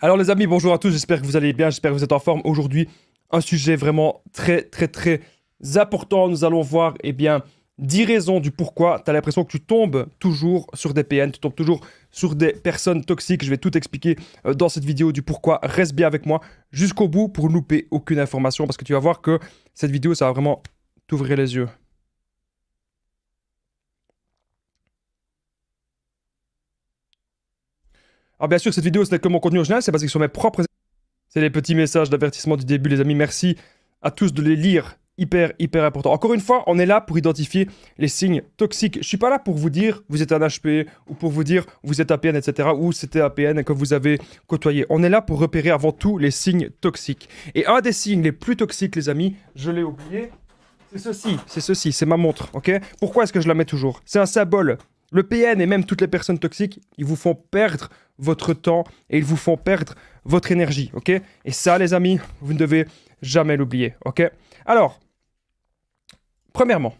Alors les amis, bonjour à tous, j'espère que vous allez bien, j'espère que vous êtes en forme. Aujourd'hui, un sujet vraiment très très très important. Nous allons voir eh bien 10 raisons du pourquoi tu as l'impression que tu tombes toujours sur des PN, tu tombes toujours sur des personnes toxiques. Je vais tout expliquer euh, dans cette vidéo du pourquoi. Reste bien avec moi jusqu'au bout pour ne louper aucune information parce que tu vas voir que cette vidéo ça va vraiment t'ouvrir les yeux. Alors bien sûr, cette vidéo, c'est comme mon contenu original, c'est parce que sont mes propres... C'est les petits messages d'avertissement du début, les amis. Merci à tous de les lire. Hyper, hyper important. Encore une fois, on est là pour identifier les signes toxiques. Je suis pas là pour vous dire vous êtes un HP ou pour vous dire vous êtes APN, etc. ou c'était APN que vous avez côtoyé. On est là pour repérer avant tout les signes toxiques. Et un des signes les plus toxiques, les amis, je l'ai oublié, c'est ceci, c'est ceci, c'est ma montre, ok Pourquoi est-ce que je la mets toujours C'est un symbole le PN et même toutes les personnes toxiques, ils vous font perdre votre temps et ils vous font perdre votre énergie, ok Et ça, les amis, vous ne devez jamais l'oublier, ok Alors, premièrement,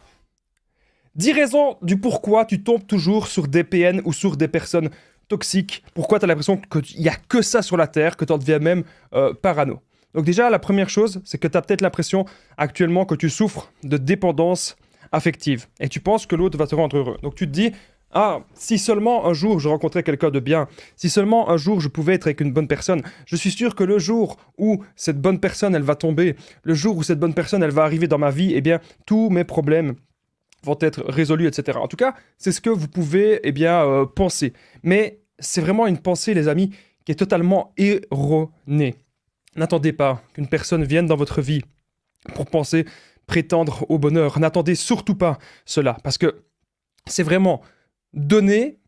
10 raisons du pourquoi tu tombes toujours sur des PN ou sur des personnes toxiques. Pourquoi tu as l'impression qu'il n'y a que ça sur la Terre, que tu en deviens même euh, parano. Donc déjà, la première chose, c'est que tu as peut-être l'impression actuellement que tu souffres de dépendance affective et tu penses que l'autre va te rendre heureux. Donc tu te dis, ah, si seulement un jour je rencontrais quelqu'un de bien, si seulement un jour je pouvais être avec une bonne personne, je suis sûr que le jour où cette bonne personne, elle va tomber, le jour où cette bonne personne, elle va arriver dans ma vie, eh bien, tous mes problèmes vont être résolus, etc. En tout cas, c'est ce que vous pouvez, eh bien, euh, penser. Mais c'est vraiment une pensée, les amis, qui est totalement erronée. N'attendez pas qu'une personne vienne dans votre vie pour penser, prétendre au bonheur. N'attendez surtout pas cela, parce que c'est vraiment donner,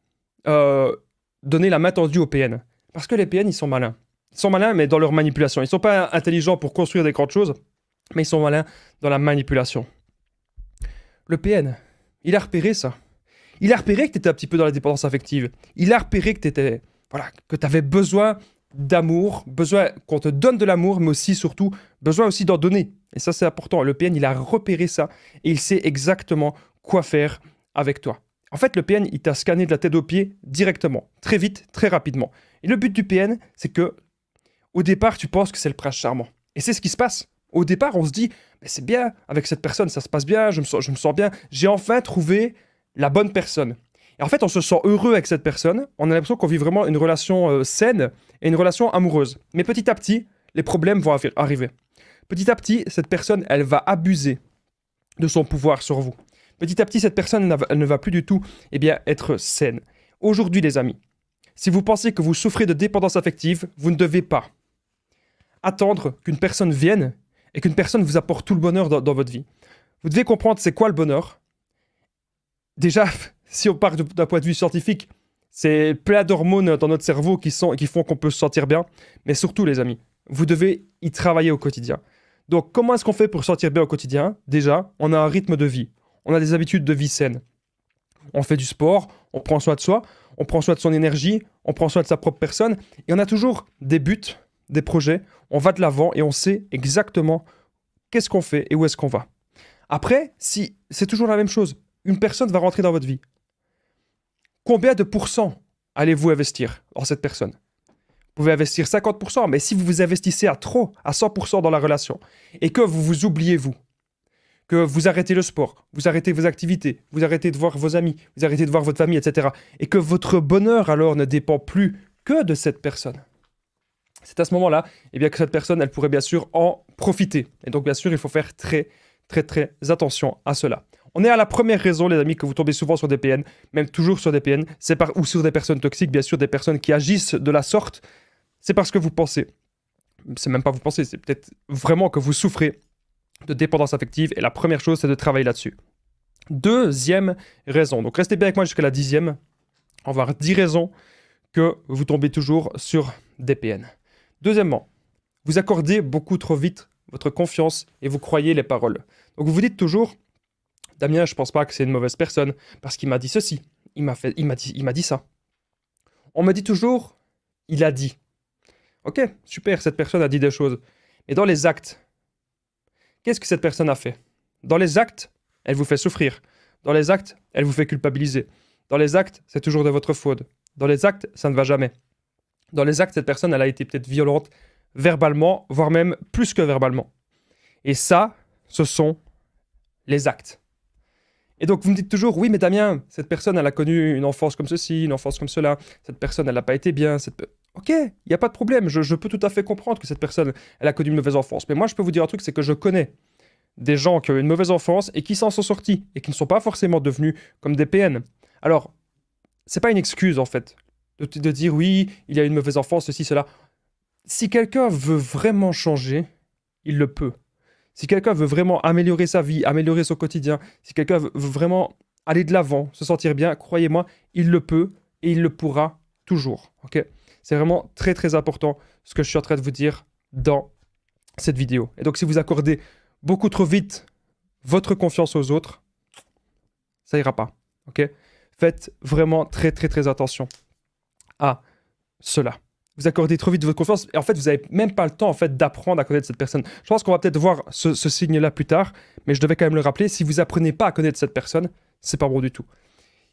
euh, donner la main tendue au PN. Parce que les PN, ils sont malins. Ils sont malins, mais dans leur manipulation. Ils ne sont pas intelligents pour construire des grandes choses, mais ils sont malins dans la manipulation. Le PN, il a repéré ça. Il a repéré que tu étais un petit peu dans la dépendance affective. Il a repéré que tu voilà, que avais besoin d'amour, besoin qu'on te donne de l'amour, mais aussi, surtout, besoin aussi d'en donner. Et ça, c'est important. Le PN, il a repéré ça et il sait exactement quoi faire avec toi. En fait, le PN, il t'a scanné de la tête aux pieds directement, très vite, très rapidement. Et le but du PN, c'est que, au départ, tu penses que c'est le prince charmant. Et c'est ce qui se passe. Au départ, on se dit, mais c'est bien, avec cette personne, ça se passe bien, je me sens, bien, j'ai enfin trouvé la bonne personne. Et en fait, on se sent heureux avec cette personne, on a l'impression qu'on vit vraiment une relation euh, saine et une relation amoureuse. Mais petit à petit, les problèmes vont arriver. Petit à petit, cette personne, elle va abuser de son pouvoir sur vous. Petit à petit, cette personne ne va plus du tout eh bien, être saine. Aujourd'hui, les amis, si vous pensez que vous souffrez de dépendance affective, vous ne devez pas attendre qu'une personne vienne et qu'une personne vous apporte tout le bonheur dans, votre vie. Vous devez comprendre c'est quoi le bonheur. Déjà, si on part d'un point de vue scientifique, c'est plein d'hormones dans notre cerveau qui, sont, qui font qu'on peut se sentir bien. Mais surtout, les amis, vous devez y travailler au quotidien. Donc, comment est-ce qu'on fait pour se sentir bien au quotidien Déjà, on a un rythme de vie on a des habitudes de vie saine. On fait du sport, on prend soin de soi, on prend soin de son énergie, on prend soin de sa propre personne, et on a toujours des buts, des projets, on va de l'avant et on sait exactement qu'est-ce qu'on fait et où est-ce qu'on va. Après, si c'est toujours la même chose, une personne va rentrer dans votre vie. Combien de pourcents allez-vous investir en cette personne vous pouvez investir 50%, mais si vous vous investissez à trop, à 100% dans la relation, et que vous vous oubliez vous, que vous arrêtez le sport, vous arrêtez vos activités, vous arrêtez de voir vos amis, vous arrêtez de voir votre famille, etc. Et que votre bonheur alors ne dépend plus que de cette personne. C'est à ce moment-là eh bien, que cette personne, elle pourrait bien sûr en profiter. Et donc bien sûr, il faut faire très, très, très attention à cela. On est à la première raison, les amis, que vous tombez souvent sur des PN, même toujours sur des PN, c'est par ou sur des personnes toxiques, bien sûr, des personnes qui agissent de la sorte, c'est parce que vous pensez, c'est même pas vous pensez, c'est peut-être vraiment que vous souffrez de dépendance affective. Et la première chose, c'est de travailler là-dessus. Deuxième raison. Donc restez bien avec moi jusqu'à la dixième. On va avoir dix raisons que vous tombez toujours sur DPN. Deuxièmement, vous accordez beaucoup trop vite votre confiance et vous croyez les paroles. Donc vous vous dites toujours, Damien, je pense pas que c'est une mauvaise personne parce qu'il m'a dit ceci, il m'a fait, il m'a dit, il m'a dit ça. On me dit toujours, il a dit. Ok, super, cette personne a dit des choses. Mais dans les actes, Qu'est-ce que cette personne a fait Dans les actes, elle vous fait souffrir. Dans les actes, elle vous fait culpabiliser. Dans les actes, c'est toujours de votre faute. Dans les actes, ça ne va jamais. Dans les actes, cette personne, elle a été peut-être violente verbalement, voire même plus que verbalement. Et ça, ce sont les actes. Et donc vous me dites toujours, oui mais Damien, cette personne, elle a connu une enfance comme ceci, une enfance comme cela, cette personne, elle n'a pas été bien, cette... Ok, il n'y a pas de problème, je, peux tout à fait comprendre que cette personne, elle a connu une mauvaise enfance. Mais moi, je peux vous dire un truc, c'est que je connais des gens qui ont eu une mauvaise enfance et qui s'en sont sortis et qui ne sont pas forcément devenus comme des PN. Alors, c'est pas une excuse en fait de, de, dire oui, il y a une mauvaise enfance, ceci, cela. Si quelqu'un veut vraiment changer, il le peut. Si quelqu'un veut vraiment améliorer sa vie, améliorer son quotidien, si quelqu'un veut vraiment aller de l'avant, se sentir bien, croyez-moi, il le peut et il le pourra toujours. ok c'est vraiment très très important ce que je suis en train de vous dire dans cette vidéo. Et donc si vous accordez beaucoup trop vite votre confiance aux autres, ça ira pas. Ok Faites vraiment très très très attention à cela. Vous accordez trop vite votre confiance et en fait vous n'avez même pas le temps en fait d'apprendre à connaître cette personne. Je pense qu'on va peut-être voir ce, signe-là plus tard, mais je devais quand même le rappeler. Si vous apprenez pas à connaître cette personne, c'est pas bon du tout.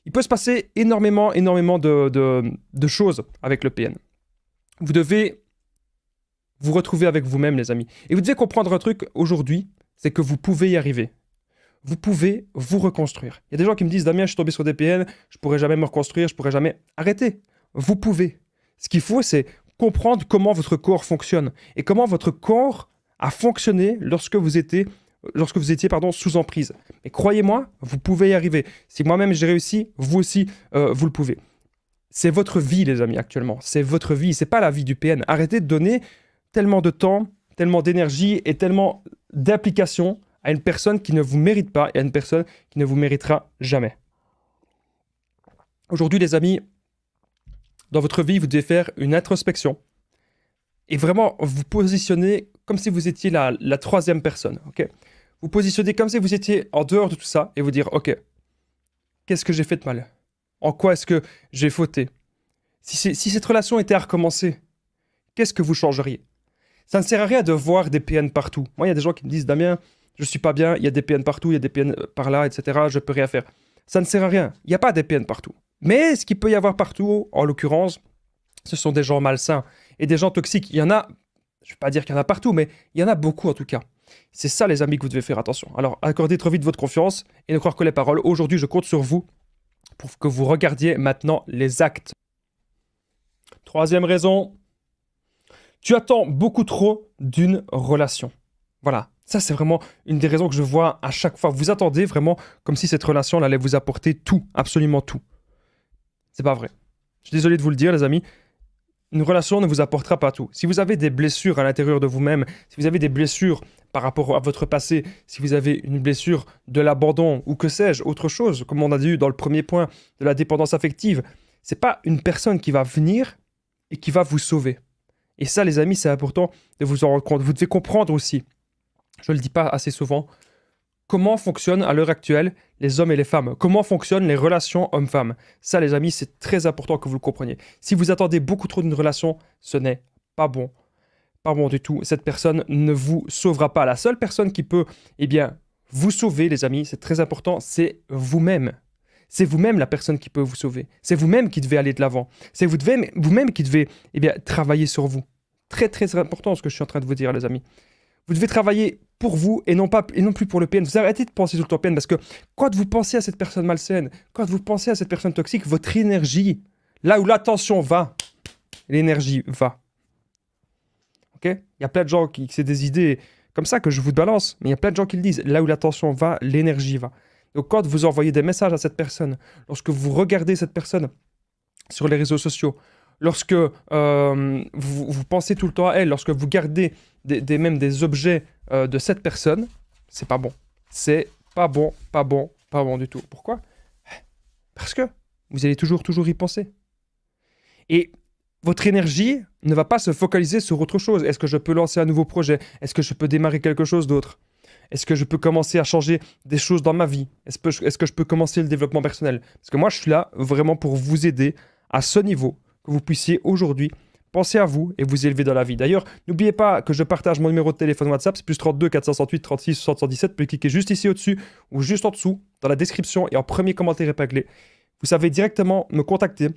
Il peut se passer énormément, énormément de, choses avec le PN. Vous devez vous retrouver avec vous-même, les amis. Et vous devez comprendre un truc aujourd'hui, c'est que vous pouvez y arriver. Vous pouvez vous reconstruire. Il y a des gens qui me disent Damien, je suis tombé sur des PN, je pourrai jamais me reconstruire, je pourrai jamais. Arrêtez. Vous pouvez. Ce qu'il faut, c'est comprendre comment votre corps fonctionne et comment votre corps a fonctionné lorsque vous étiez lorsque vous étiez pardon, sous emprise. Mais croyez-moi, vous pouvez y arriver. Si moi-même j'ai réussi, vous aussi, euh, vous le pouvez. C'est votre vie, les amis, actuellement. C'est votre vie, c'est pas la vie du PN. Arrêtez de donner tellement de temps, tellement d'énergie et tellement d'application à une personne qui ne vous mérite pas et à une personne qui ne vous méritera jamais. Aujourd'hui, les amis, dans votre vie, vous devez faire une introspection et vraiment vous positionner comme si vous étiez la, la troisième personne. ok vous positionnez comme si vous étiez en dehors de tout ça et vous dire, ok, qu'est-ce que j'ai fait de mal En quoi est-ce que j'ai fauté si, cette relation était à recommencer, qu'est-ce que vous changeriez Ça ne sert à rien de voir des PN partout. Moi, il y a des gens qui me disent, Damien, je suis pas bien, il y a des PN partout, il y a des PN euh, par là, etc., je peux rien faire. Ça ne sert à rien. Il n'y a pas des PN partout. Mais ce qu'il peut y avoir partout, en l'occurrence, ce sont des gens malsains et des gens toxiques. Il y en a, je ne vais pas dire qu'il y en a partout, mais il y en a beaucoup en tout cas. C'est ça, les amis, que vous devez faire attention. Alors, accordez trop vite votre confiance et ne croire que les paroles. Aujourd'hui, je compte sur vous pour que vous regardiez maintenant les actes. Troisième raison, tu attends beaucoup trop d'une relation. Voilà, ça c'est vraiment une des raisons que je vois à chaque fois. Vous attendez vraiment comme si cette relation allait vous apporter tout, absolument tout. C'est pas vrai. Je suis désolé de vous le dire, les amis, une relation ne vous apportera pas tout. Si vous avez des blessures à l'intérieur de vous-même, si vous avez des blessures par rapport à votre passé, si vous avez une blessure de l'abandon ou que sais-je, autre chose, comme on a dit dans le premier point, de la dépendance affective, c'est pas une personne qui va venir et qui va vous sauver. Et ça, les amis, c'est important de vous en rendre compte. Vous devez comprendre aussi, je ne le dis pas assez souvent, comment fonctionnent à l'heure actuelle les hommes et les femmes, comment fonctionnent les relations hommes-femmes. Ça, les amis, c'est très important que vous le compreniez. Si vous attendez beaucoup trop d'une relation, ce n'est pas bon. Pas bon du tout. Cette personne ne vous sauvera pas. La seule personne qui peut, eh bien, vous sauver, les amis, c'est très important, c'est vous-même. C'est vous-même la personne qui peut vous sauver. C'est vous-même qui devez aller de l'avant. C'est vous-même vous qui devez eh bien, travailler sur vous. Très, très important ce que je suis en train de vous dire, les amis. Vous devez travailler pour vous et non, pas, et non plus pour le PN. Vous arrêtez de penser tout le temps PN parce que quand vous pensez à cette personne malsaine, quand vous pensez à cette personne toxique, votre énergie, là où l'attention va, l'énergie va. Ok Il y a plein de gens qui, c'est des idées comme ça que je vous balance, mais il y a plein de gens qui le disent. Là où l'attention va, l'énergie va. Donc quand vous envoyez des messages à cette personne, lorsque vous regardez cette personne sur les réseaux sociaux, lorsque euh, vous, pensez tout le temps à elle, lorsque vous gardez des, même des objets euh, de cette personne, c'est pas bon. C'est pas bon, pas bon, pas bon du tout. Pourquoi Parce que vous allez toujours, toujours y penser. Et votre énergie ne va pas se focaliser sur autre chose. Est-ce que je peux lancer un nouveau projet Est-ce que je peux démarrer quelque chose d'autre Est-ce que je peux commencer à changer des choses dans ma vie Est-ce que, est que, je peux commencer le développement personnel Parce que moi, je suis là vraiment pour vous aider à ce niveau que vous puissiez aujourd'hui penser à vous et vous élever dans la vie. D'ailleurs, n'oubliez pas que je partage mon numéro de téléphone WhatsApp, c'est plus 32 468 36 717. Vous pouvez cliquer juste ici au-dessus ou juste en dessous, dans la description et en premier commentaire épinglé. Vous savez directement me contacter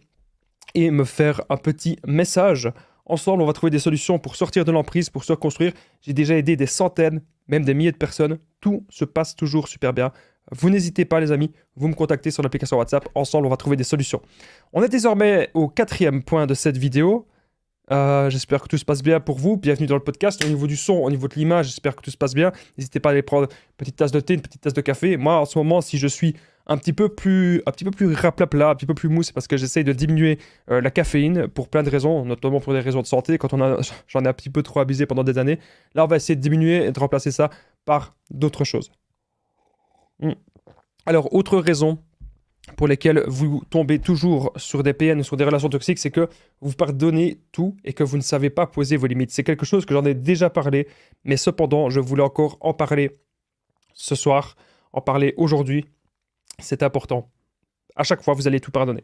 et me faire un petit message. Ensemble, on va trouver des solutions pour sortir de l'emprise, pour se reconstruire. J'ai déjà aidé des centaines, même des milliers de personnes. Tout se passe toujours super bien. Vous n'hésitez pas, les amis, vous me contactez sur l'application WhatsApp. Ensemble, on va trouver des solutions. On est désormais au quatrième point de cette vidéo. Euh, j'espère que tout se passe bien pour vous. Bienvenue dans le podcast. Au niveau du son, au niveau de l'image, j'espère que tout se passe bien. N'hésitez pas à aller prendre une petite tasse de thé, une petite tasse de café. Moi, en ce moment, si je suis un petit peu plus, un petit peu plus raplapla, un petit peu plus mousse, c'est parce que j'essaye de diminuer euh, la caféine pour plein de raisons, notamment pour des raisons de santé. Quand on a, j'en ai un petit peu trop abusé pendant des années, là, on va essayer de diminuer et de remplacer ça par d'autres choses. Mm. Alors, autre raison pour laquelle vous tombez toujours sur des PN, sur des relations toxiques, c'est que vous pardonnez tout et que vous ne savez pas poser vos limites. C'est quelque chose que j'en ai déjà parlé, mais cependant, je voulais encore en parler ce soir, en parler aujourd'hui. C'est important. À chaque fois, vous allez tout pardonner.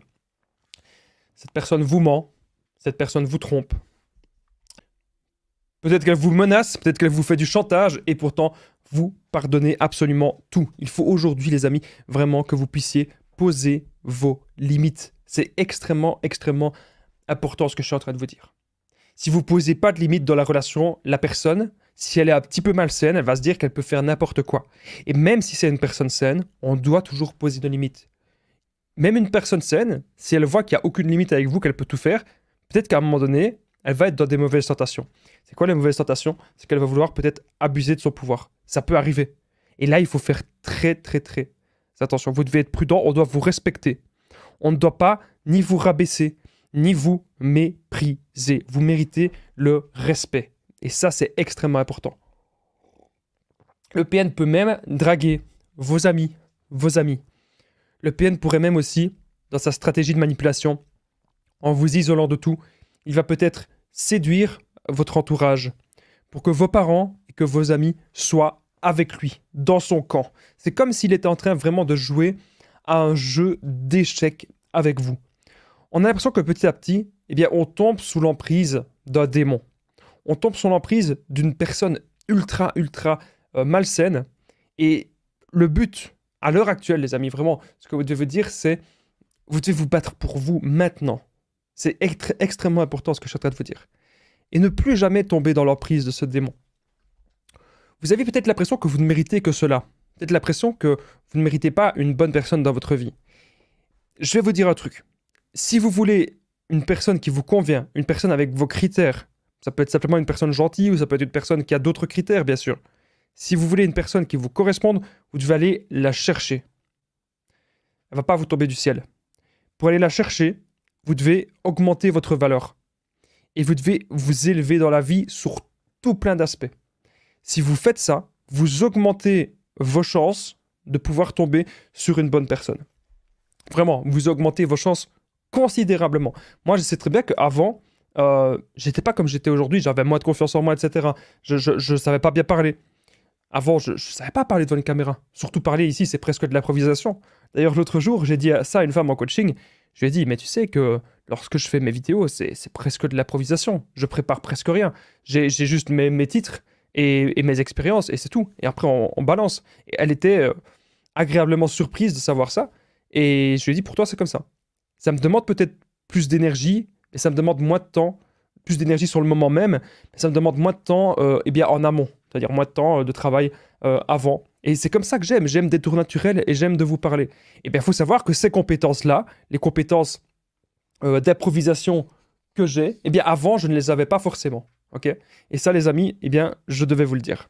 Cette personne vous ment, cette personne vous trompe, Peut-être qu'elle vous menace, peut-être qu'elle vous fait du chantage, et pourtant, vous pardonnez absolument tout. Il faut aujourd'hui, les amis, vraiment que vous puissiez poser vos limites. C'est extrêmement, extrêmement important ce que je suis en train de vous dire. Si vous posez pas de limites dans la relation, la personne, si elle est un petit peu malsaine, elle va se dire qu'elle peut faire n'importe quoi. Et même si c'est une personne saine, on doit toujours poser des limites. Même une personne saine, si elle voit qu'il n'y a aucune limite avec vous, qu'elle peut tout faire, peut-être qu'à un moment donné, elle va être dans des mauvaises tentations. C'est quoi les mauvaises tentations C'est qu'elle va vouloir peut-être abuser de son pouvoir. Ça peut arriver. Et là, il faut faire très, très, très attention. Vous devez être prudent, on doit vous respecter. On ne doit pas ni vous rabaisser, ni vous mépriser. Vous méritez le respect. Et ça, c'est extrêmement important. Le PN peut même draguer vos amis, vos amis. Le PN pourrait même aussi, dans sa stratégie de manipulation, en vous isolant de tout, il va peut-être séduire votre entourage, pour que vos parents et que vos amis soient avec lui, dans son camp. C'est comme s'il était en train vraiment de jouer à un jeu d'échecs avec vous. On a l'impression que petit à petit, eh bien, on tombe sous l'emprise d'un démon. On tombe sous l'emprise d'une personne ultra, ultra euh, malsaine. Et le but, à l'heure actuelle, les amis, vraiment, ce que vous devez dire, c'est vous devez vous battre pour vous maintenant. C'est extrêmement important ce que je suis en train de vous dire. Et ne plus jamais tomber dans l'emprise de ce démon. Vous avez peut-être l'impression que vous ne méritez que cela. Peut-être l'impression que vous ne méritez pas une bonne personne dans votre vie. Je vais vous dire un truc. Si vous voulez une personne qui vous convient, une personne avec vos critères, ça peut être simplement une personne gentille ou ça peut être une personne qui a d'autres critères, bien sûr. Si vous voulez une personne qui vous corresponde, vous devez aller la chercher. Elle ne va pas vous tomber du ciel. Pour aller la chercher, vous devez augmenter votre valeur. Et vous devez vous élever dans la vie sur tout plein d'aspects. Si vous faites ça, vous augmentez vos chances de pouvoir tomber sur une bonne personne. Vraiment, vous augmentez vos chances considérablement. Moi, je sais très bien qu'avant, euh, j'étais pas comme j'étais aujourd'hui, j'avais moins de confiance en moi, etc. Je ne savais pas bien parler. Avant, je ne savais pas parler devant les caméras. Surtout parler ici, c'est presque de l'improvisation. D'ailleurs, l'autre jour, j'ai dit à ça à une femme en coaching. Je lui ai dit, mais tu sais que lorsque je fais mes vidéos, c'est presque de l'improvisation. Je prépare presque rien. J'ai juste mes, titres et, mes expériences et c'est tout. Et après, on, balance. elle était euh, agréablement surprise de savoir ça. Et je lui ai dit, pour toi, c'est comme ça. Ça me demande peut-être plus d'énergie, mais ça me demande moins de temps, plus d'énergie sur le moment même, mais ça me demande moins de temps euh, eh bien, en amont c'est-à-dire moins de temps euh, de travail euh, avant. Et c'est comme ça que j'aime, j'aime des tours naturels et j'aime de vous parler. Et eh bien, il faut savoir que ces compétences-là, les compétences euh, d'improvisation que j'ai, et eh bien, avant, je ne les avais pas forcément. ok et ça, les amis, eh bien, je devais vous le dire.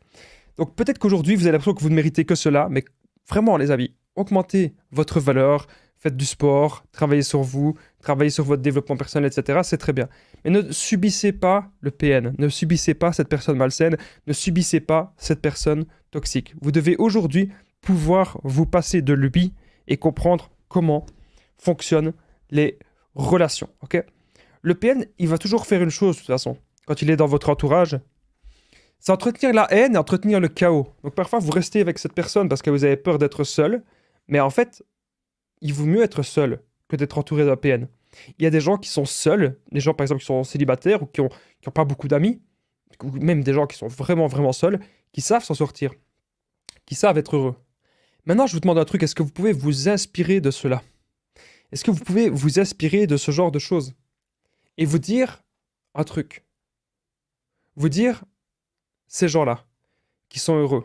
Donc, peut-être qu'aujourd'hui, vous avez l'impression que vous ne méritez que cela, mais vraiment, les amis, augmentez votre valeur, faites du sport, travaillez sur vous, travaillez sur votre développement personnel, etc. C'est très bien. Mais ne subissez pas le PN, ne subissez pas cette personne malsaine, ne subissez pas cette personne toxique. Vous devez aujourd'hui pouvoir vous passer de lui et comprendre comment fonctionnent les relations. ok le PN, il va toujours faire une chose de toute façon, quand il est dans votre entourage, c'est entretenir la haine et entretenir le chaos. Donc parfois, vous restez avec cette personne parce que vous avez peur d'être seul, mais en fait, il vaut mieux être seul que d'être entouré d'un PN. Il y a des gens qui sont seuls, des gens par exemple qui sont célibataires ou qui n'ont ont pas beaucoup d'amis, ou même des gens qui sont vraiment vraiment seuls, qui savent s'en sortir, qui savent être heureux. Maintenant, je vous demande un truc, est-ce que vous pouvez vous inspirer de cela Est-ce que vous pouvez vous inspirer de ce genre de choses Et vous dire un truc. Vous dire, ces gens-là, qui sont heureux,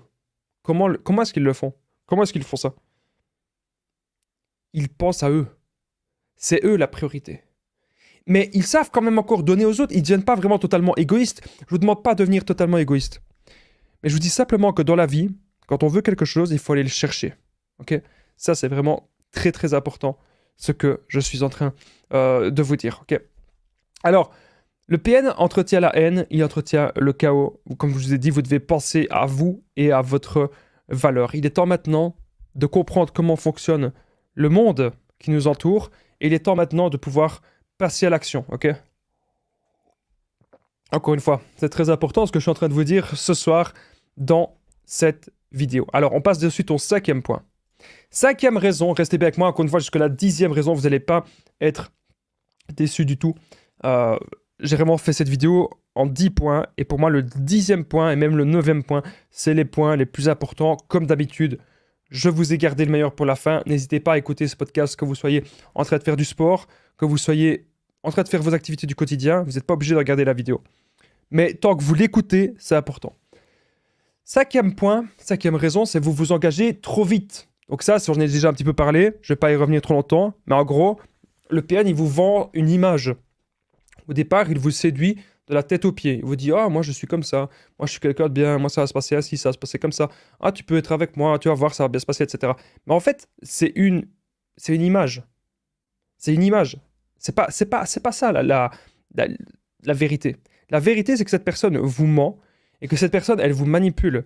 comment, comment est-ce qu'ils le font Comment est-ce qu'ils font ça ils pensent à eux. C'est eux la priorité. Mais ils savent quand même encore donner aux autres. Ils ne deviennent pas vraiment totalement égoïstes. Je ne vous demande pas de devenir totalement égoïste. Mais je vous dis simplement que dans la vie, quand on veut quelque chose, il faut aller le chercher. Ok Ça, c'est vraiment très très important ce que je suis en train euh, de vous dire. Ok Alors, le PN entretient la haine, il entretient le chaos. Comme je vous ai dit, vous devez penser à vous et à votre valeur. Il est temps maintenant de comprendre comment fonctionne le monde qui nous entoure. il est temps maintenant de pouvoir passer à l'action, ok Encore une fois, c'est très important ce que je suis en train de vous dire ce soir dans cette vidéo. Alors, on passe de suite au cinquième point. Cinquième raison, restez bien avec moi, encore une fois, jusqu'à la dixième raison, vous n'allez pas être déçu du tout. Euh, j'ai vraiment fait cette vidéo en dix points, et pour moi, le dixième point, et même le neuvième point, c'est les points les plus importants, comme d'habitude. Je vous ai gardé le meilleur pour la fin. N'hésitez pas à écouter ce podcast que vous soyez en train de faire du sport, que vous soyez en train de faire vos activités du quotidien. Vous n'êtes pas obligé de regarder la vidéo. Mais tant que vous l'écoutez, c'est important. Cinquième point, cinquième raison, c'est vous vous engagez trop vite. Donc ça, j'en ai déjà un petit peu parlé, je ne vais pas y revenir trop longtemps, mais en gros, le PN, il vous vend une image. Au départ, il vous séduit de la tête aux pieds. Il vous dit Ah, moi je suis comme ça, moi je suis quelqu'un de bien, moi ça va se passer ainsi, ça va se passer comme ça. Ah, tu peux être avec moi, tu vas voir, ça va bien se passer, etc. Mais en fait, c'est une, c'est une image. C'est une image. C'est pas, c'est pas, c'est pas ça la, la, la, vérité. La vérité, c'est que cette personne vous ment et que cette personne, elle vous manipule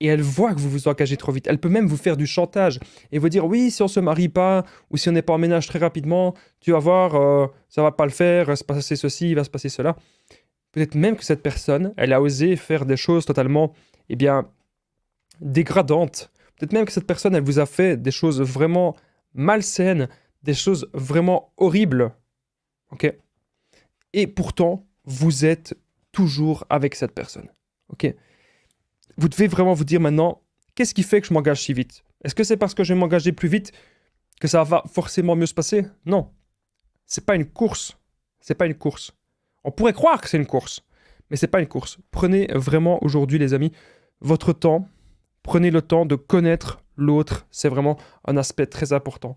et elle voit que vous vous engagez trop vite. Elle peut même vous faire du chantage et vous dire oui, si on se marie pas ou si on n'est pas en ménage très rapidement, tu vas voir, euh, ça va pas le faire, va se passer ceci, va se passer cela. Peut-être même que cette personne, elle a osé faire des choses totalement, eh bien, dégradantes. Peut-être même que cette personne, elle vous a fait des choses vraiment malsaines, des choses vraiment horribles. Ok Et pourtant, vous êtes toujours avec cette personne. Ok Vous devez vraiment vous dire maintenant, qu'est-ce qui fait que je m'engage si vite Est-ce que c'est parce que je vais m'engager plus vite que ça va forcément mieux se passer Non. C'est pas une course. C'est pas une course. On pourrait croire que c'est une course, mais c'est pas une course. Prenez vraiment aujourd'hui, les amis, votre temps. Prenez le temps de connaître l'autre. C'est vraiment un aspect très important.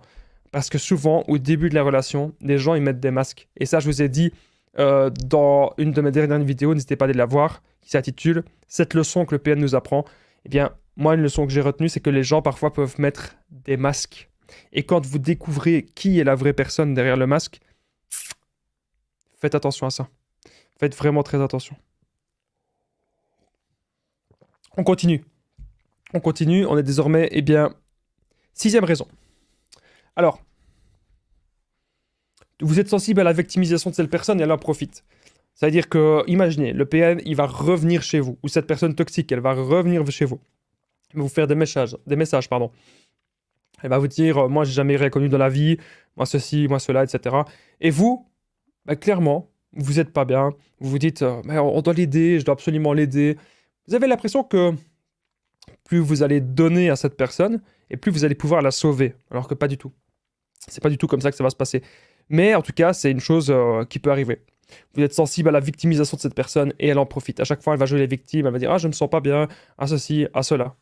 Parce que souvent, au début de la relation, les gens ils mettent des masques. Et ça, je vous ai dit euh, dans une de mes dernières vidéos, n'hésitez pas à aller la voir, qui s'intitule Cette leçon que le PN nous apprend. Eh bien, moi, une leçon que j'ai retenue, c'est que les gens parfois peuvent mettre des masques. Et quand vous découvrez qui est la vraie personne derrière le masque, faites attention à ça. Faites vraiment très attention. On continue. On continue. On est désormais, eh bien, sixième raison. Alors, vous êtes sensible à la victimisation de cette personne et elle en profite. C'est-à-dire que, imaginez, le PN, il va revenir chez vous, ou cette personne toxique, elle va revenir chez vous, vous faire des messages, des messages, pardon. Elle va vous dire, euh, moi, j'ai jamais reconnu dans la vie, moi ceci, moi cela, etc. Et vous, bah, clairement, vous n'êtes pas bien, vous vous dites euh, on doit l'aider, je dois absolument l'aider. Vous avez l'impression que plus vous allez donner à cette personne et plus vous allez pouvoir la sauver, alors que pas du tout. C'est pas du tout comme ça que ça va se passer. Mais en tout cas, c'est une chose euh, qui peut arriver. Vous êtes sensible à la victimisation de cette personne et elle en profite. À chaque fois, elle va jouer les victimes, elle va dire Ah, je me sens pas bien, à ah, ceci, à ah, cela.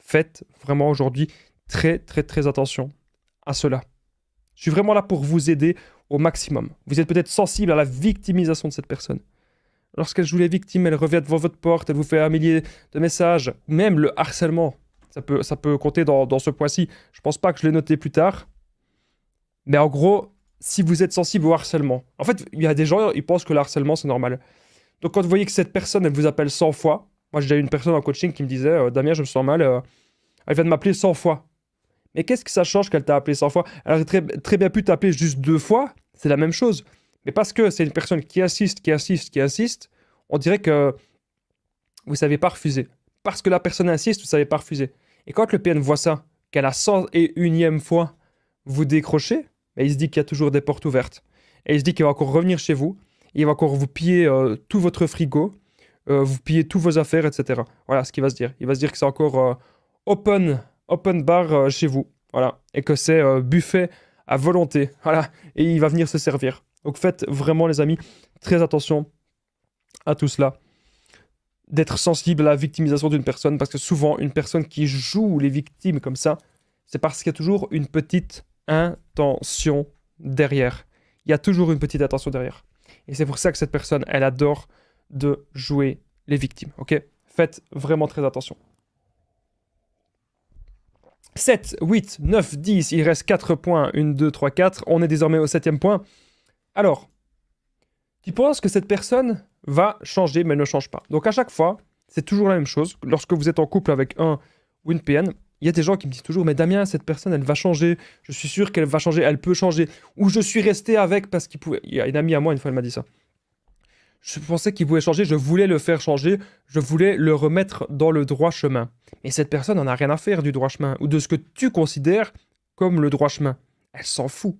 Faites vraiment aujourd'hui très, très, très attention à cela. Je suis vraiment là pour vous aider au maximum. Vous êtes peut-être sensible à la victimisation de cette personne. Lorsqu'elle joue les victimes, elle revient devant votre porte, elle vous fait un millier de messages, même le harcèlement. Ça peut, ça peut compter dans, ce point-ci. Je ne pense pas que je l'ai noté plus tard. Mais en gros, si vous êtes sensible au harcèlement, en fait, il y a des gens, ils pensent que le harcèlement, c'est normal. Donc quand vous voyez que cette personne, elle vous appelle 100 fois, moi j'ai eu une personne en coaching qui me disait, euh, Damien, je me sens mal, euh, elle vient de m'appeler 100 fois. Mais qu'est-ce que ça change qu'elle t'a appelé 100 fois Elle aurait très, très bien pu t'appeler juste deux fois c'est la même chose. Mais parce que c'est une personne qui insiste, qui insiste, qui insiste, on dirait que vous ne savez pas refuser. Parce que la personne insiste, vous ne savez pas refuser. Et quand le PN voit ça, qu'à la 101e fois, vous décrochez, mais ben, il se dit qu'il y a toujours des portes ouvertes. Et il se dit qu'il va encore revenir chez vous, il va encore vous piller euh, tout votre frigo, euh, vous piller toutes vos affaires, etc. Voilà ce qu'il va se dire. Il va se dire que c'est encore euh, open, open bar chez vous. Voilà. Et que c'est buffet à volonté. Voilà, et il va venir se servir. Donc faites vraiment, les amis, très attention à tout cela. D'être sensible à la victimisation d'une personne, parce que souvent, une personne qui joue les victimes comme ça, c'est parce qu'il y a toujours une petite intention derrière. Il y a toujours une petite attention derrière. Et c'est pour ça que cette personne, elle adore de jouer les victimes. Ok Faites vraiment très attention. 7, 8, 9, 10, il reste 4 points. 1, 2, 3, 4. On est désormais au septième point. Alors, tu penses que cette personne va changer, mais elle ne change pas. Donc à chaque fois, c'est toujours la même chose. Lorsque vous êtes en couple avec un ou une PN, il y a des gens qui me disent toujours, mais Damien, cette personne, elle va changer. Je suis sûr qu'elle va changer, elle peut changer. Ou je suis resté avec parce qu'il pouvait... Il y a une amie à moi, une fois, elle m'a dit ça. Je pensais qu'il voulait changer, je voulais le faire changer, je voulais le remettre dans le droit chemin. Mais cette personne n'en a rien à faire du droit chemin ou de ce que tu considères comme le droit chemin. Elle s'en fout.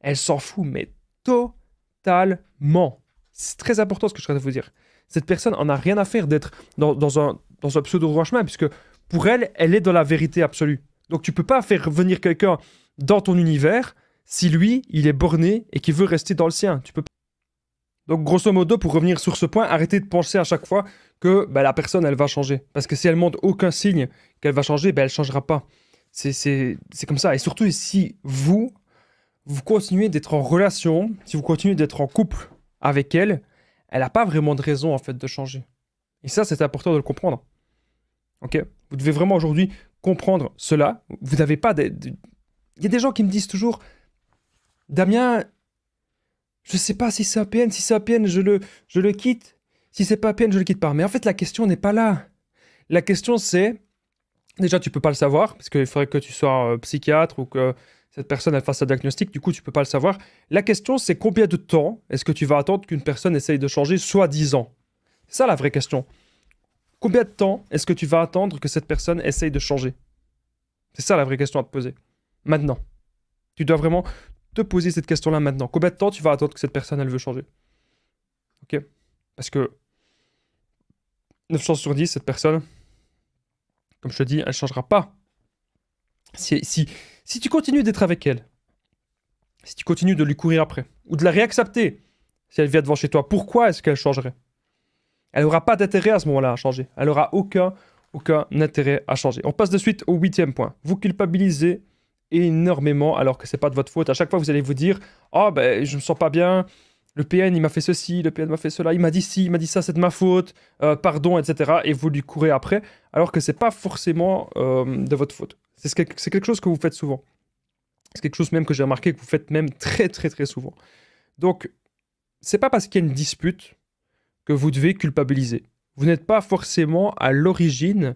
Elle s'en fout, mais totalement. C'est très important ce que je viens de vous dire. Cette personne en a rien à faire d'être dans, un, pseudo droit chemin, puisque pour elle, elle est dans la vérité absolue. Donc tu ne peux pas faire venir quelqu'un dans ton univers si lui, il est borné et qu'il veut rester dans le sien. Tu peux donc, grosso modo, pour revenir sur ce point, arrêtez de penser à chaque fois que bah, la personne, elle va changer. Parce que si elle montre aucun signe qu'elle va changer, bah, elle ne changera pas. C'est comme ça. Et surtout, si vous, vous continuez d'être en relation, si vous continuez d'être en couple avec elle, elle n'a pas vraiment de raison, en fait, de changer. Et ça, c'est important de le comprendre. Ok Vous devez vraiment aujourd'hui comprendre cela. Vous n'avez pas... Des... Il y a des gens qui me disent toujours, Damien, je sais pas si c'est à si c'est à je le, je le quitte. Si c'est pas à peine, je le quitte pas. Mais en fait, la question n'est pas là. La question, c'est. Déjà, tu peux pas le savoir, parce qu'il faudrait que tu sois euh, psychiatre ou que cette personne fasse un diagnostic, du coup tu peux pas le savoir. La question c'est combien de temps est-ce que tu vas attendre qu'une personne essaye de changer soit 10 ans. C'est ça la vraie question. Combien de temps est-ce que tu vas attendre que cette personne essaye de changer C'est ça la vraie question à te poser. Maintenant. Tu dois vraiment te poser cette question-là maintenant. Combien de temps tu vas attendre que cette personne, elle veut changer Ok Parce que 9 sur 10, cette personne, comme je te dis, elle ne changera pas. Si, si, si tu continues d'être avec elle, si tu continues de lui courir après, ou de la réaccepter, si elle vient devant chez toi, pourquoi est-ce qu'elle changerait Elle n'aura pas d'intérêt à ce moment-là à changer. Elle n'aura aucun, aucun intérêt à changer. On passe de suite au huitième point. Vous culpabilisez énormément alors que c'est pas de votre faute. À chaque fois, vous allez vous dire ah ben, je me sens pas bien, le PN, il m'a fait ceci, le PN m'a fait cela, il m'a dit ci, il m'a dit ça, c'est de ma faute, euh, pardon, etc. Et vous lui courez après, alors que c'est pas forcément euh, de votre faute. C'est quelque chose que vous faites souvent. C'est quelque chose même que j'ai remarqué que vous faites même très, très, très souvent. Donc, c'est pas parce qu'il y a une dispute que vous devez culpabiliser. Vous n'êtes pas forcément à l'origine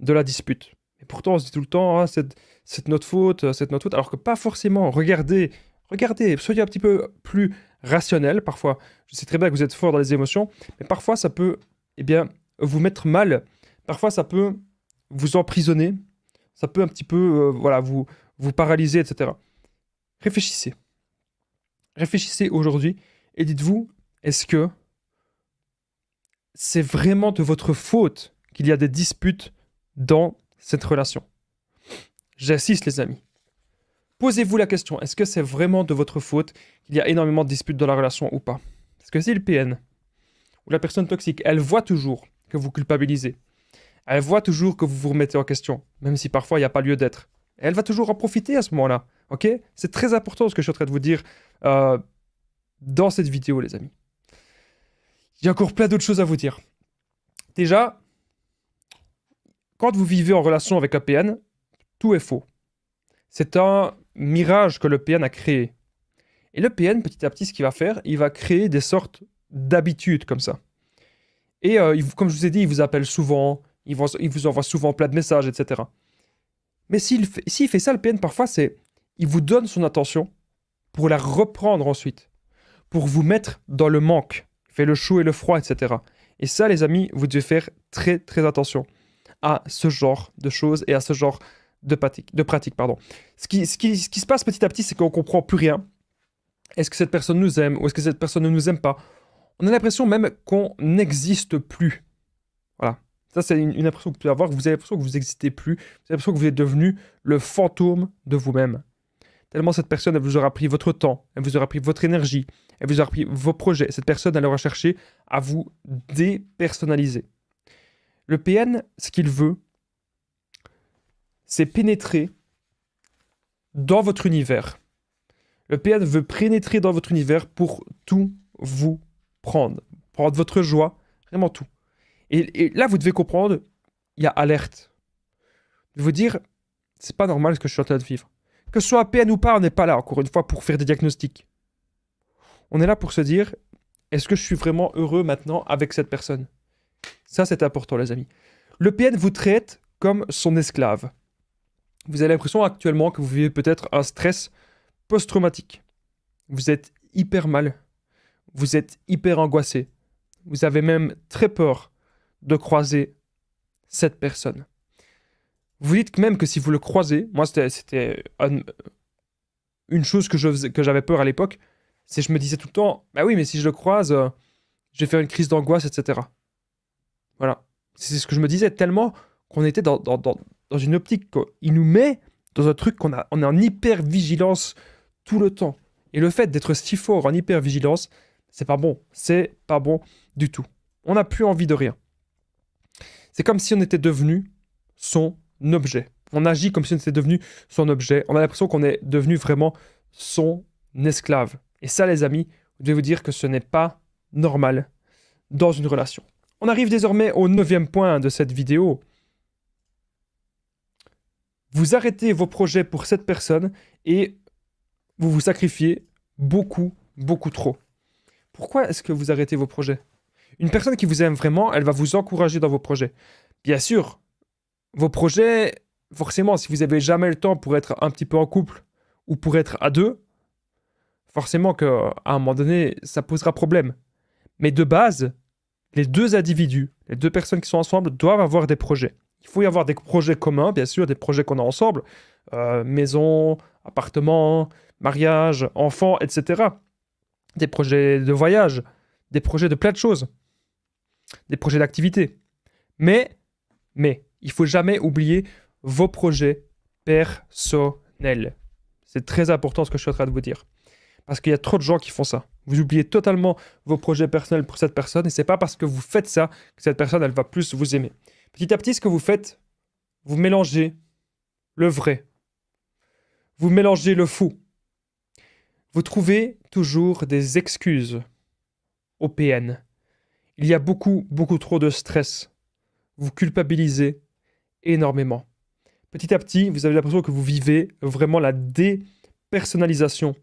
de la dispute. Et pourtant, on se dit tout le temps, ah, c'est, notre faute, euh, c'est notre faute, alors que pas forcément. Regardez, regardez, soyez un petit peu plus rationnel parfois. Je sais très bien que vous êtes fort dans les émotions, mais parfois ça peut eh bien, vous mettre mal, parfois ça peut vous emprisonner, ça peut un petit peu euh, voilà, vous, vous paralyser, etc. Réfléchissez. Réfléchissez aujourd'hui et dites-vous, est-ce que c'est vraiment de votre faute qu'il y a des disputes dans cette relation. J'insiste, les amis. Posez-vous la question, est-ce que c'est vraiment de votre faute qu'il y a énormément de disputes dans la relation ou pas Parce que si le PN ou la personne toxique, elle voit toujours que vous culpabilisez, elle voit toujours que vous vous remettez en question, même si parfois il n'y a pas lieu d'être. Elle va toujours en profiter à ce moment-là, ok C'est très important ce que je suis en train de vous dire euh, dans cette vidéo, les amis. Il y a encore plein d'autres choses à vous dire. Déjà, quand vous vivez en relation avec un e PN, tout est faux. C'est un mirage que PN a créé. Et PN, petit à petit, ce qu'il va faire, il va créer des sortes d'habitudes comme ça. Et euh, comme je vous ai dit, il vous appelle souvent, il, vous, envoie souvent plein de messages, etc. Mais s'il fait, fait ça, PN parfois, c'est il vous donne son attention pour la reprendre ensuite, pour vous mettre dans le manque. Il fait le chaud et le froid, etc. Et ça, les amis, vous devez faire très, très attention à ce genre de choses et à ce genre de pratique. De pratique pardon. Ce, qui, ce, qui, ce qui se passe petit à petit, c'est qu'on comprend plus rien. Est-ce que cette personne nous aime ou est-ce que cette personne ne nous aime pas On a l'impression même qu'on n'existe plus. Voilà. Ça, c'est une, une, impression que vous pouvez avoir. Vous avez l'impression que vous n'existez plus. Vous avez l'impression que vous êtes devenu le fantôme de vous-même. Tellement cette personne, elle vous aura pris votre temps, elle vous aura pris votre énergie, elle vous aura pris vos projets. Cette personne, elle aura cherché à vous dépersonnaliser. Le PN, ce qu'il veut, c'est pénétrer dans votre univers. Le PN veut pénétrer dans votre univers pour tout vous prendre, prendre votre joie, vraiment tout. Et, là, vous devez comprendre, il y a alerte. De vous dire, c'est pas normal ce que je suis en train de vivre. Que ce soit PN ou pas, on n'est pas là, encore une fois, pour faire des diagnostics. On est là pour se dire, est-ce que je suis vraiment heureux maintenant avec cette personne ça, c'est important, les amis. Le PN vous traite comme son esclave. Vous avez l'impression actuellement que vous vivez peut-être un stress post-traumatique. Vous êtes hyper mal. Vous êtes hyper angoissé. Vous avez même très peur de croiser cette personne. Vous dites même que si vous le croisez, moi c'était une chose que j'avais peur à l'époque, c'est que je me disais tout le temps, bah oui, mais si je le croise, euh, je vais faire une crise d'angoisse, etc. Voilà. C'est ce que je me disais, tellement qu'on était dans, une optique. qu'il nous met dans un truc qu'on a, on est en hyper-vigilance tout le temps. Et le fait d'être si fort en hyper-vigilance, c'est pas bon. C'est pas bon du tout. On n'a plus envie de rien. C'est comme si on était devenu son objet. On agit comme si on était devenu son objet. On a l'impression qu'on est devenu vraiment son esclave. Et ça, les amis, je vais vous dire que ce n'est pas normal dans une relation. On arrive désormais au neuvième point de cette vidéo. Vous arrêtez vos projets pour cette personne et vous vous sacrifiez beaucoup, beaucoup trop. Pourquoi est-ce que vous arrêtez vos projets Une personne qui vous aime vraiment, elle va vous encourager dans vos projets. Bien sûr, vos projets, forcément, si vous n'avez jamais le temps pour être un petit peu en couple ou pour être à deux, forcément qu'à un moment donné, ça posera problème. Mais de base, les deux individus, les deux personnes qui sont ensemble, doivent avoir des projets. Il faut y avoir des projets communs, bien sûr, des projets qu'on a ensemble, euh, maison, appartement, mariage, enfants, etc. Des projets de voyage, des projets de plein de choses, des projets d'activité. Mais, mais, il faut jamais oublier vos projets personnels. C'est très important ce que je suis en train de vous dire. Parce qu'il y a trop de gens qui font ça. Vous oubliez totalement vos projets personnels pour cette personne et c'est pas parce que vous faites ça que cette personne elle va plus vous aimer. Petit à petit, ce que vous faites, vous mélangez le vrai, vous mélangez le fou. Vous trouvez toujours des excuses au PN. Il y a beaucoup, beaucoup trop de stress. Vous culpabilisez énormément. Petit à petit, vous avez l'impression que vous vivez vraiment la dépersonnalisation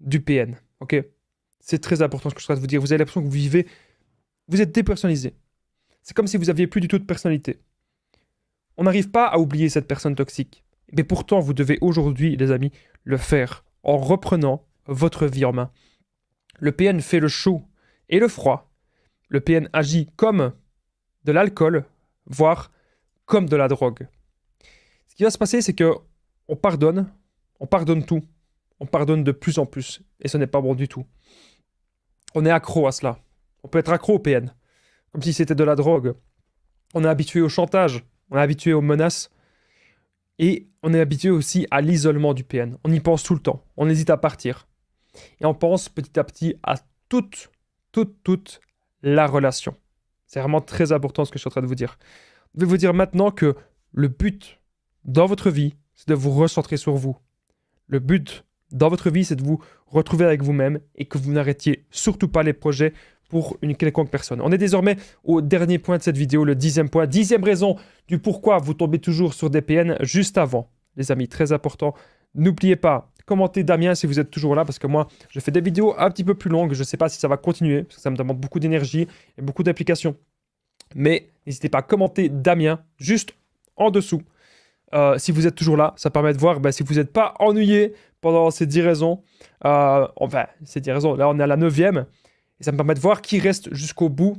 du PN. ok c'est très important ce que je souhaite vous dire. Vous avez l'impression que vous vivez, vous êtes dépersonnalisé. C'est comme si vous aviez plus du tout de personnalité. On n'arrive pas à oublier cette personne toxique. Mais pourtant, vous devez aujourd'hui, les amis, le faire en reprenant votre vie en main. Le PN fait le chaud et le froid. Le PN agit comme de l'alcool, voire comme de la drogue. Ce qui va se passer, c'est que on pardonne, on pardonne tout, on pardonne de plus en plus, et ce n'est pas bon du tout on est accro à cela. On peut être accro au PN, comme si c'était de la drogue. On est habitué au chantage, on est habitué aux menaces, et on est habitué aussi à l'isolement du PN. On y pense tout le temps, on hésite à partir. Et on pense petit à petit à toute, toute, toute la relation. C'est vraiment très important ce que je suis en train de vous dire. Je vais vous dire maintenant que le but dans votre vie, c'est de vous recentrer sur vous. Le but dans votre vie, c'est de vous retrouver avec vous-même et que vous n'arrêtiez surtout pas les projets pour une quelconque personne. On est désormais au dernier point de cette vidéo, le dixième point, dixième raison du pourquoi vous tombez toujours sur des PN juste avant. Les amis, très important, n'oubliez pas, commentez Damien si vous êtes toujours là, parce que moi, je fais des vidéos un petit peu plus longues, je ne sais pas si ça va continuer, parce que ça me demande beaucoup d'énergie et beaucoup d'applications. Mais n'hésitez pas à commenter Damien juste en dessous. Euh, si vous êtes toujours là, ça permet de voir ben, si vous n'êtes pas ennuyé, pendant ces 10 raisons. enfin, euh, ces 10 raisons. Là, on est à la 9 Et ça me permet de voir qui reste jusqu'au bout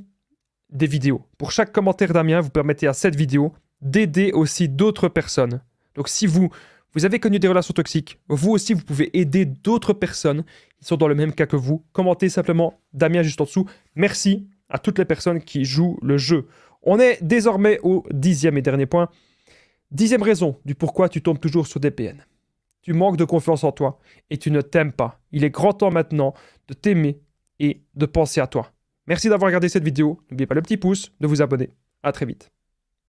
des vidéos. Pour chaque commentaire d'Amien, vous permettez à cette vidéo d'aider aussi d'autres personnes. Donc si vous, vous avez connu des relations toxiques, vous aussi, vous pouvez aider d'autres personnes qui sont dans le même cas que vous. Commentez simplement Damien juste en dessous. Merci à toutes les personnes qui jouent le jeu. On est désormais au dixième et dernier point. Dixième raison du pourquoi tu tombes toujours sur des PN. Tu manques de confiance en toi et tu ne t'aimes pas. Il est grand temps maintenant de t'aimer et de penser à toi. Merci d'avoir regardé cette vidéo. N'oubliez pas le petit pouce, de vous abonner. À très vite.